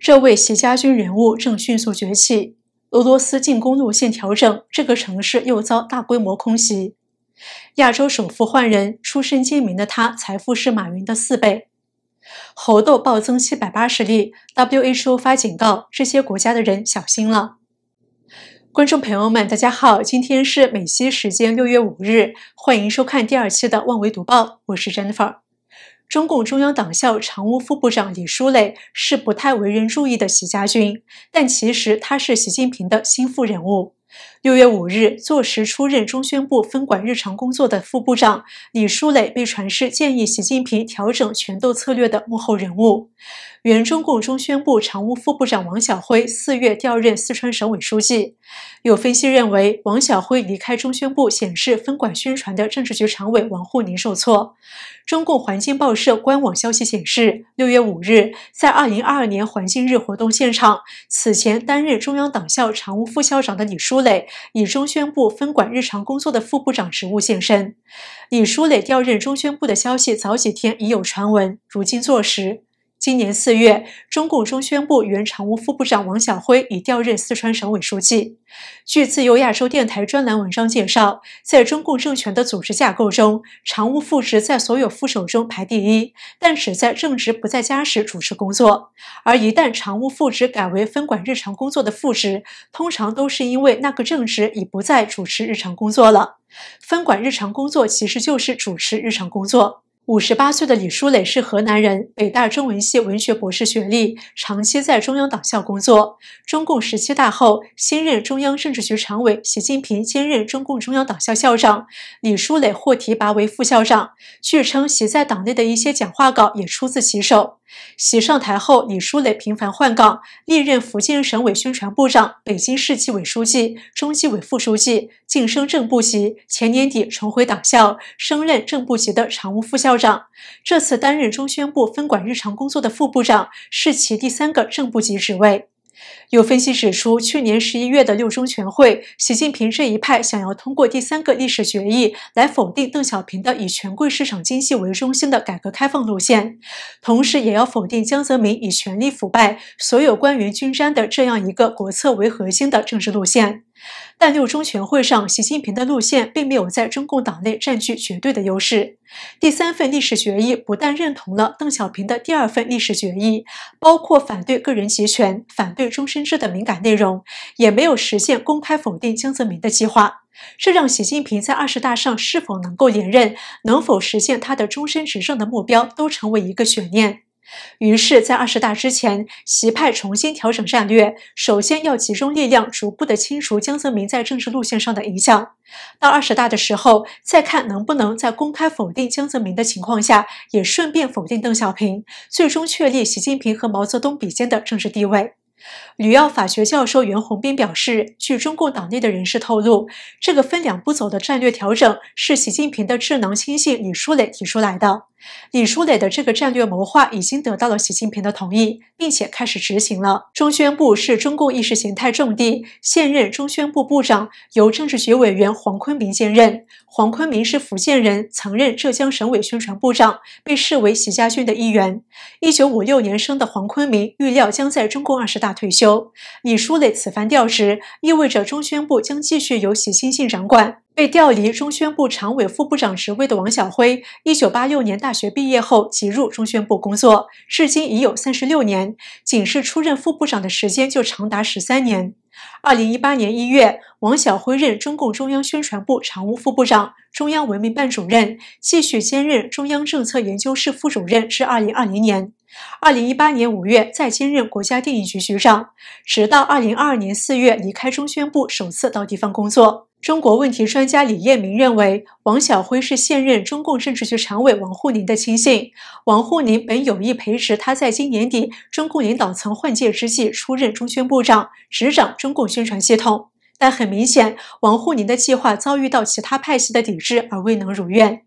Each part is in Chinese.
这位习家军人物正迅速崛起。俄罗斯进攻路线调整，这个城市又遭大规模空袭。亚洲首富换人，出身贱民的他，财富是马云的四倍。猴痘暴增七百八十例，WHO 发警告：这些国家的人小心了。观众朋友们，大家好，今天是美西时间六月五日，欢迎收看第二期的《万维读报》，我是 Jennifer。中共中央党校常务副部长李书磊是不太为人注意的习家军，但其实他是习近平的心腹人物。六月五日，坐实出任中宣部分管日常工作的副部长李书磊被传是建议习近平调整“拳斗策略的幕后人物。原中共中宣部常务副部长王晓辉四月调任四川省委书记，有分析认为，王晓辉离开中宣部显示分管宣传的政治局常委王沪宁受挫。中共环境报社官网消息显示，六月五日，在二零二二年环境日活动现场，此前担任中央党校常务副校长的李书磊。以中宣部分管日常工作的副部长职务现身。李书磊调任中宣部的消息早几天已有传闻，如今坐实。今年四月，中共中宣部原常务副部长王晓辉已调任四川省委书记。据自由亚洲电台专栏文章介绍，在中共政权的组织架构中，常务副职在所有副手中排第一，但只在正职不在家时主持工作。而一旦常务副职改为分管日常工作的副职，通常都是因为那个正职已不再主持日常工作了。分管日常工作其实就是主持日常工作。五十八岁的李书磊是河南人，北大中文系文学博士学历，长期在中央党校工作。中共十七大后，新任中央政治局常委习近平兼任中共中央党校校长，李书磊获提拔为副校长。据称，习在党内的一些讲话稿也出自其手。喜上台后，李书磊频繁换岗，历任福建省委宣传部长、北京市纪委书记、中纪委副书记，晋升正部级。前年底重回党校，升任正部级的常务副校长。这次担任中宣部分管日常工作的副部长，是其第三个正部级职位。有分析指出，去年十一月的六中全会，习近平这一派想要通过第三个历史决议来否定邓小平的以权贵市场经济为中心的改革开放路线，同时也要否定江泽民以权力腐败、所有官员均沾的这样一个国策为核心的政治路线。但六中全会上，习近平的路线并没有在中共党内占据绝对的优势。第三份历史决议不但认同了邓小平的第二份历史决议，包括反对个人集权、反对终身制的敏感内容，也没有实现公开否定江泽民的计划。这让习近平在二十大上是否能够连任，能否实现他的终身执政的目标，都成为一个悬念。于是，在二十大之前，习派重新调整战略，首先要集中力量，逐步的清除江泽民在政治路线上的影响。到二十大的时候，再看能不能在公开否定江泽民的情况下，也顺便否定邓小平，最终确立习近平和毛泽东比肩的政治地位。吕耀法学教授袁宏斌表示，据中共党内的人士透露，这个分两步走的战略调整是习近平的智囊亲信李书磊提出来的。李书磊的这个战略谋划已经得到了习近平的同意，并且开始执行了。中宣部是中共意识形态重地，现任中宣部部长由政治局委员黄坤明兼任。黄坤明是福建人，曾任浙江省委宣传部长，被视为习家军的一员。1956年生的黄坤明预料将在中共二十大退休。李书磊此番调职，意味着中宣部将继续由习近平掌管。被调离中宣部常委副部长职位的王晓辉，一九八六年大学毕业后即入中宣部工作，至今已有三十六年，仅是出任副部长的时间就长达十三年。二零一八年一月，王晓辉任中共中央宣传部常务副部长、中央文明办主任，继续兼任中央政策研究室副主任至二零二零年。二零一八年五月，再兼任国家电影局局长，直到二零二二年四月离开中宣部，首次到地方工作。中国问题专家李彦明认为，王晓辉是现任中共政治局常委王沪宁的亲信。王沪宁本有意培植他在今年底中共领导层换届之际出任中宣部长，执掌中共宣传系统。但很明显，王沪宁的计划遭遇到其他派系的抵制而未能如愿。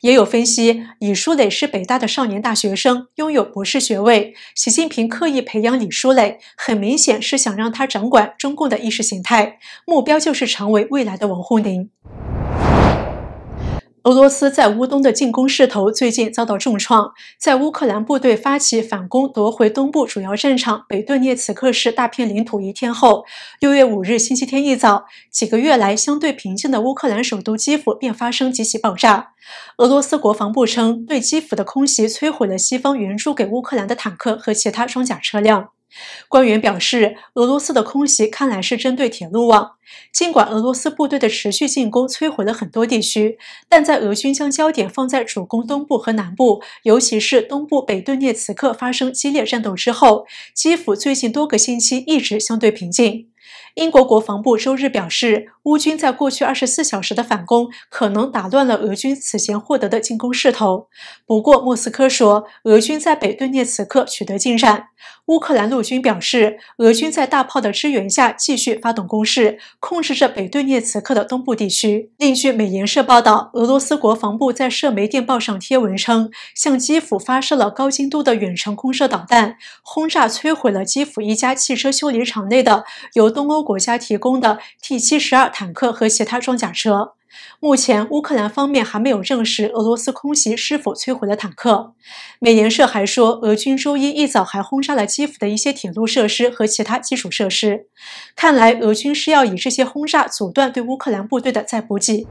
也有分析，李书磊是北大的少年大学生，拥有博士学位。习近平刻意培养李书磊，很明显是想让他掌管中共的意识形态，目标就是成为未来的王沪宁。俄罗斯在乌东的进攻势头最近遭到重创，在乌克兰部队发起反攻夺回东部主要战场北顿涅茨克市大片领土一天后，6月5日星期天一早，几个月来相对平静的乌克兰首都基辅便发生几起爆炸。俄罗斯国防部称，对基辅的空袭摧毁了西方援助给乌克兰的坦克和其他装甲车辆。官员表示，俄罗斯的空袭看来是针对铁路网。尽管俄罗斯部队的持续进攻摧毁了很多地区，但在俄军将焦点放在主攻东部和南部，尤其是东部北顿涅茨克发生激烈战斗之后，基辅最近多个星期一直相对平静。英国国防部周日表示，乌军在过去24小时的反攻可能打乱了俄军此前获得的进攻势头。不过，莫斯科说，俄军在北顿涅茨克取得进展。乌克兰陆军表示，俄军在大炮的支援下继续发动攻势，控制着北顿涅茨克的东部地区。另据美联社报道，俄罗斯国防部在社媒电报上贴文称，向基辅发射了高精度的远程空射导弹，轰炸摧毁了基辅一家汽车修理厂内的由东欧国家提供的 T 七十二坦克和其他装甲车。目前，乌克兰方面还没有证实俄罗斯空袭是否摧毁了坦克。美联社还说，俄军周一一早还轰炸了基辅的一些铁路设施和其他基础设施。看来，俄军是要以这些轰炸阻断对乌克兰部队的再补给。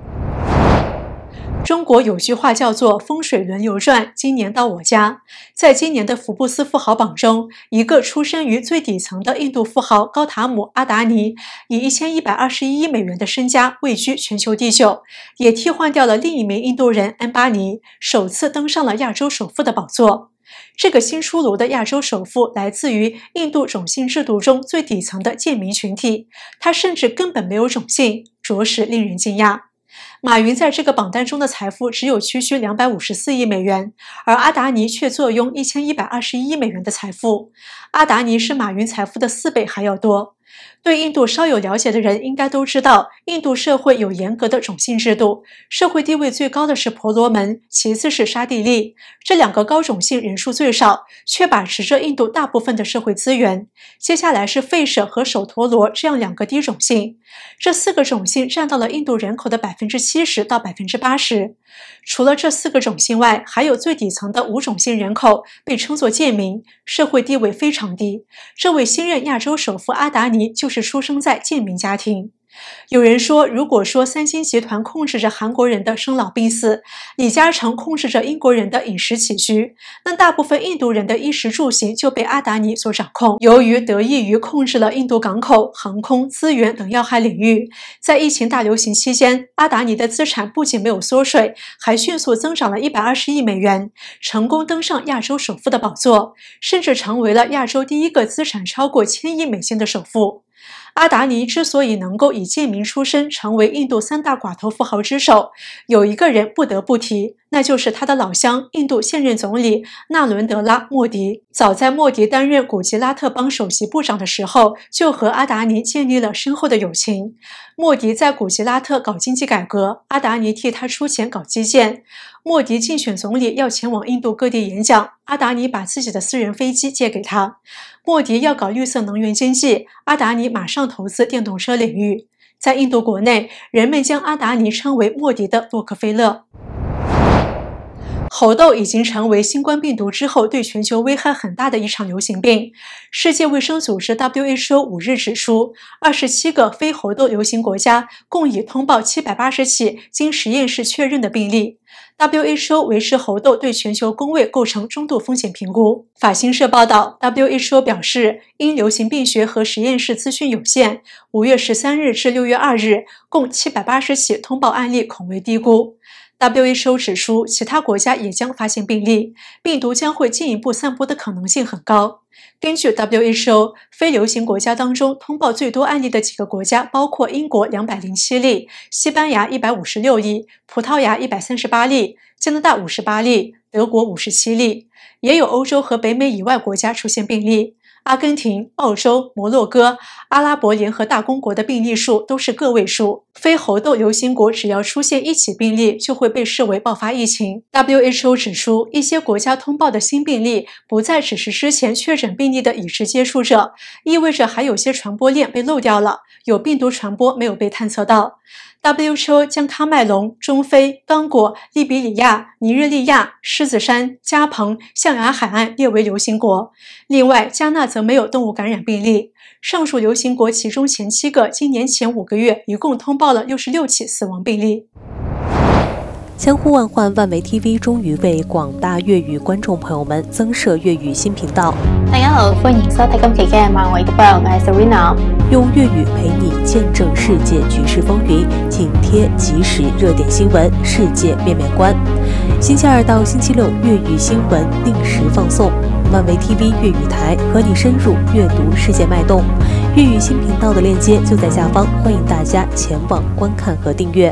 中国有句话叫做“风水轮流转”，今年到我家。在今年的福布斯富豪榜中，一个出生于最底层的印度富豪高塔姆·阿达尼以一千一百二十一亿美元的身家位居全球第九，也替换掉了另一名印度人安巴尼，首次登上了亚洲首富的宝座。这个新出炉的亚洲首富来自于印度种姓制度中最底层的贱民群体，他甚至根本没有种姓，着实令人惊讶。马云在这个榜单中的财富只有区区两百五十四亿美元，而阿达尼却坐拥一千一百二十一亿美元的财富。阿达尼是马云财富的四倍还要多。对印度稍有了解的人应该都知道，印度社会有严格的种姓制度。社会地位最高的是婆罗门，其次是沙帝利，这两个高种姓人数最少，却把持着印度大部分的社会资源。接下来是吠舍和首陀罗这样两个低种姓。这四个种姓占到了印度人口的百分之七十到百分之八十。除了这四个种姓外，还有最底层的五种姓人口，被称作贱民，社会地位非常低。这位新任亚洲首富阿达尼。就是出生在贱民家庭。有人说，如果说三星集团控制着韩国人的生老病死，李嘉诚控制着英国人的饮食起居，那大部分印度人的衣食住行就被阿达尼所掌控。由于得益于控制了印度港口、航空、资源等要害领域，在疫情大流行期间，阿达尼的资产不仅没有缩水，还迅速增长了一百二十亿美元，成功登上亚洲首富的宝座，甚至成为了亚洲第一个资产超过千亿美金的首富。阿达尼之所以能够以贱民出身成为印度三大寡头富豪之首，有一个人不得不提，那就是他的老乡——印度现任总理纳伦德拉·莫迪。早在莫迪担任古吉拉特邦首席部长的时候，就和阿达尼建立了深厚的友情莫迪在古吉拉特搞经济改革，阿达尼替他出钱搞基建；莫迪竞选总理要前往印度各地演讲，阿达尼把自己的私人飞机借给他；莫迪要搞绿色能源经济，阿达尼马上。投资电动车领域，在印度国内，人们将阿达尼称为莫迪的洛克菲勒。猴痘已经成为新冠病毒之后对全球危害很大的一场流行病。世界卫生组织 （WHO） 五日指出，二十七个非猴痘流行国家共已通报七百八十起经实验室确认的病例。WHO 维持猴痘对全球工位构成中度风险评估。法新社报道，WHO 表示，因流行病学和实验室资讯有限，五月十三日至六月二日共七百八十起通报案例恐为低估。WHO 指出，其他国家也将发现病例，病毒将会进一步散播的可能性很高。根据 WHO，非流行国家当中通报最多案例的几个国家包括英国两百零七例、西班牙一百五十六例、葡萄牙一百三十八例、加拿大五十八例、德国五十七例，也有欧洲和北美以外国家出现病例。阿根廷、澳洲、摩洛哥、阿拉伯联合大公国的病例数都是个位数。非猴痘流行国只要出现一起病例，就会被视为爆发疫情。WHO 指出，一些国家通报的新病例不再只是之前确诊病例的已知接触者，意味着还有些传播链被漏掉了，有病毒传播没有被探测到。W 车将喀麦隆、中非、刚果、利比里亚、尼日利亚、狮子山、加蓬、象牙海岸列为流行国。另外，加纳则没有动物感染病例。上述流行国其中前七个，今年前五个月一共通报了六十六起死亡病例。千呼万唤，万维 TV 终于为广大粤语观众朋友们增设粤语新频道。大家好，欢迎收今期用粤语陪你见证世界局势风云，紧贴及时热点新闻，世界面面观。星期二到星期六，粤语新闻定时放送。万维 TV 粤语台和你深入阅读世界脉动。粤语新频道的链接就在下方，欢迎大家前往观看和订阅。